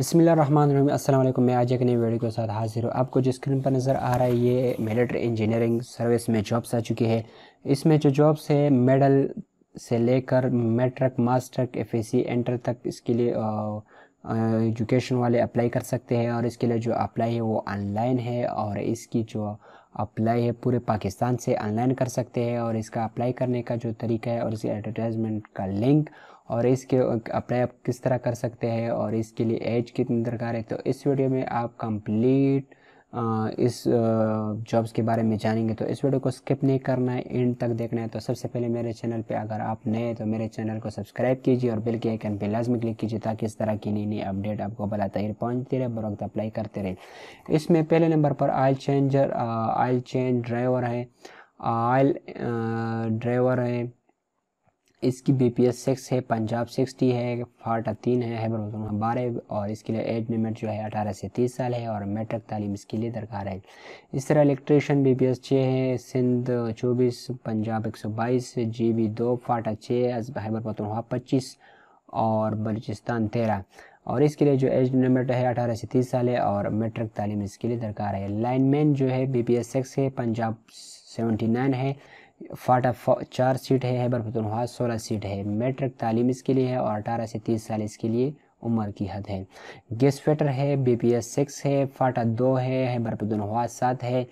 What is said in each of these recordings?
बसमीम अल्लाम मैं आज एक नई वीडियो के साथ हाजिर हूँ आपको जो स्क्रीन पर नज़र आ रहा है ये मिलिट्री इंजीनियरिंग सर्विस में जॉब्स आ चुकी है इसमें जो जॉब्स है मेडल से लेकर मेट्रक मास्टर एफ एस एंटर तक इसके लिए एजुकेशन वाले अप्लाई कर सकते हैं और इसके लिए जो अप्लाई है वो ऑनलाइन है और इसकी जो अप्लाई है पूरे पाकिस्तान से ऑनलाइन कर सकते हैं और इसका अप्लाई करने का जो तरीका है और इसकी एडवर्टाइजमेंट का लिंक और इसके अप्लाई आप किस तरह कर सकते हैं और इसके लिए एज कितनी दरकार है तो इस वीडियो में आप कंप्लीट इस जॉब्स के बारे में जानेंगे तो इस वीडियो को स्किप नहीं करना है एंड तक देखना है तो सबसे पहले मेरे चैनल पे अगर आप नए हैं तो मेरे चैनल को सब्सक्राइब कीजिए और बिल के आइकन पे लाजमी क्लिक कीजिए ताकि इस तरह की नई नई अपडेट आपको बला तहिर पहुँचती रहे बर वक्त अप्लाई करते रहे इसमें पहले नंबर पर oil changer oil change driver है आयल ड्राइवर है इसकी बी पी एस सिक्स है पंजाब सिक्सटी है फाटा तीन है हैबर बारह और इसके लिए एज लिमिट जो है अठारह से तीस साल है और मेट्रिक तालीम इसके लिए दरकार है इस तरह इलेक्ट्रिशन बी पी एस छः है सिंध चौबीस पंजाब एक सौ बाईस जी बी दो फाटा छः हैबर पतनहा पच्चीस और बलूचिस्तान तेरह और इसके लिए जो एज लिमिट है अठारह से तीस साल है और मेट्रिक तालीम इसके लिए दरकार है लाइन मैन जो है बी पी एस सिक्स है पंजाब सेवेंटी नाइन है फाटा चार सीट है हैबर पतनहा सोलह सीट है मेट्रिक तालीम इसके लिए है और अठारह से तीस साल इसके लिए उम्र की हद है गेस फेटर है बी पी एस सिक्स है फाटा दो है हैबर पतनहा सात है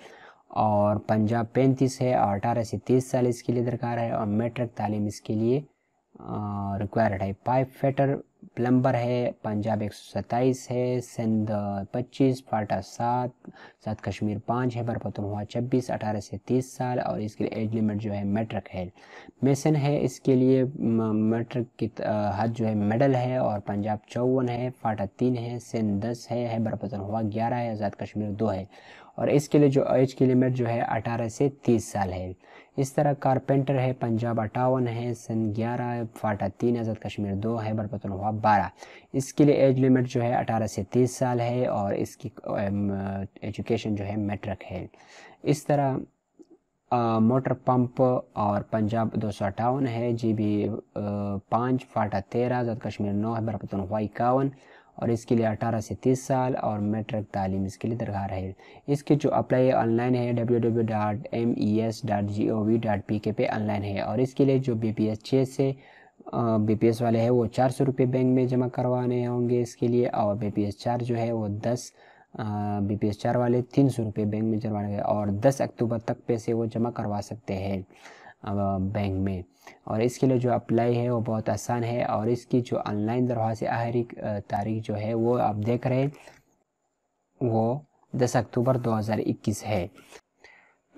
और पंजाब पैंतीस है और अठारह से तीस साल इसके लिए दरकार है और मेट्रिक तालीम इसके लिए रिक्वायर्ड है पाइप फेटर प्लम्बर है पंजाब एक सौ सत्ताईस है सिंध पच्चीस फाटा सात सात कश्मीर पाँच है बरपतन हुआ छब्बीस अठारह से तीस साल और इसके लिए एज लिमिट जो है मेट्रिक है मेसन है इसके लिए मेट्रिक की हद जो है मेडल है और पंजाब चौवन है फाटा तीन है सिंध दस है, है बरपतन हुआ ग्यारह है आज़ाद कश्मीर दो है और इसके लिए जो एज की लिमिट जो है अठारह से तीस साल है इस तरह कारपेंटर है पंजाब अट्ठावन है सन ग्यारह फाटा तीन आज़ाद कश्मीर दो है हुआ बारह इसके लिए एज लिमिट जो है अठारह से तीस साल है और इसकी एजुकेशन जो है मेट्रिक है इस तरह मोटर पंप और पंजाब दो सौ अट्ठावन है जी बी पाँच फाटा तेरह आज़ाद कश्मीर नौ है हुआ इक्यावन और इसके लिए 18 से 30 साल और मेट्रिक तालीम इसके लिए दरकार है इसके जो अप्लाई ऑनलाइन है W W dot M E S dot G O V dot P K पे ऑनलाइन है और इसके लिए जो बी पी एस छः से बी पी एस वाले हैं वो चार सौ रुपये बैंक में जमा करवाने होंगे इसके लिए और बी पी एस चार जो है वो दस बी पी एस चार वाले तीन सौ रुपये बैंक में जमा और दस अक्टूबर तक पैसे वो जमा करवा सकते हैं बैंक में और इसके लिए जो अप्लाई है वो बहुत आसान है और इसकी जो ऑनलाइन दरवाज़े आहरी तारीख जो है वो आप देख रहे हैं वो दस अक्टूबर 2021 है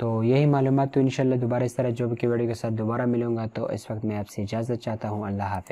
तो यही मालूम तो इन दोबारा इस तरह जो की वीडियो के साथ दोबारा मिलूँगा तो इस वक्त मैं आपसे इजाज़त चाहता हूँ अल्लाह हाफ़